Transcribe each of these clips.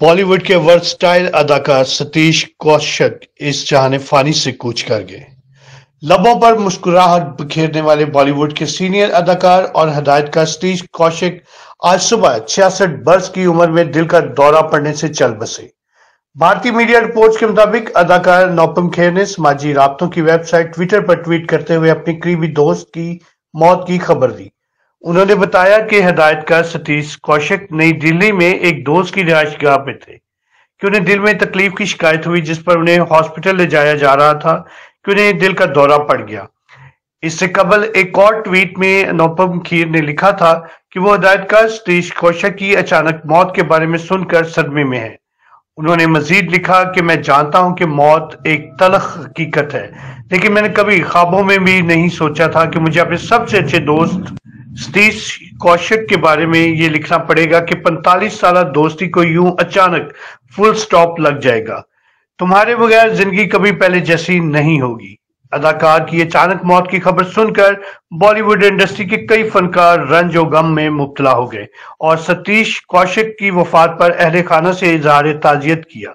बॉलीवुड के वर्सटाइल अदाकार सतीश कौशिक इस जहाने फानी से कूच कर गए लबों पर मुस्कुराहट बिखेरने वाले बॉलीवुड के सीनियर अदाकार और हदायतकार सतीश कौशिक आज सुबह छियासठ वर्ष की उम्र में दिल का दौरा पड़ने से चल बसे भारतीय मीडिया रिपोर्ट्स के मुताबिक अदाकार नौपम खेर ने समाजी राबतों की वेबसाइट ट्विटर पर ट्वीट करते हुए अपने करीबी दोस्त की मौत की खबर दी उन्होंने बताया कि हदायतकार सतीश कौशिक नई दिल्ली में एक दोस्त की गाह पे थे कि उन्हें दिल में तकलीफ की शिकायत हुई जिस पर उन्हें हॉस्पिटल ले जाया जा रहा था कि उन्हें दिल का दौरा पड़ गया इससे कबल एक और ट्वीट में अनुपम खीर ने लिखा था कि वो हदायतकार सतीश कौशिक की अचानक मौत के बारे में सुनकर सदमे में है उन्होंने मजीद लिखा कि मैं जानता हूं कि मौत एक तलख हकीकत है लेकिन मैंने कभी ख्वाबों में भी नहीं सोचा था कि मुझे अपने सबसे अच्छे दोस्त सतीश कौशिक के बारे में ये लिखना पड़ेगा कि 45 साल दोस्ती को यूं अचानक फुल स्टॉप लग जाएगा तुम्हारे बगैर जिंदगी कभी पहले जैसी नहीं होगी अदाकार की अचानक मौत की खबर सुनकर बॉलीवुड इंडस्ट्री के कई फनकार रंज और गम में मुबतला हो गए और सतीश कौशिक की वफात पर अहल खाना से इजहार ताजियत किया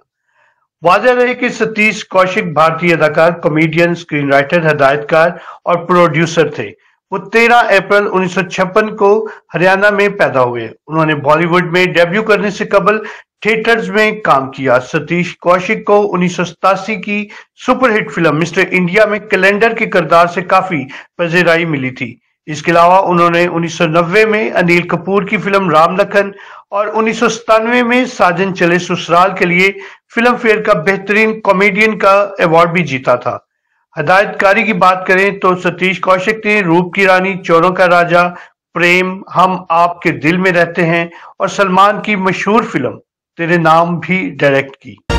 वाजह रहे कि सतीश कौशिक भारतीय अदाकार कॉमेडियन स्क्रीन राइटर हदायतकार और प्रोड्यूसर थे वो 13 अप्रैल उन्नीस को हरियाणा में पैदा हुए उन्होंने बॉलीवुड में डेब्यू करने से कबल थिएटर्स में काम किया सतीश कौशिक को उन्नीस की सुपरहिट फिल्म मिस्टर इंडिया में कैलेंडर के किरदार से काफी पजेराई मिली थी इसके अलावा उन्होंने 1990 में अनिल कपूर की फिल्म राम लखन और उन्नीस में साजन चले ससुराल के लिए फिल्म फेयर का बेहतरीन कॉमेडियन का अवार्ड भी जीता था हदायतकारी की बात करें तो सतीश कौशिक ने रूप की रानी चोरों का राजा प्रेम हम आपके दिल में रहते हैं और सलमान की मशहूर फिल्म तेरे नाम भी डायरेक्ट की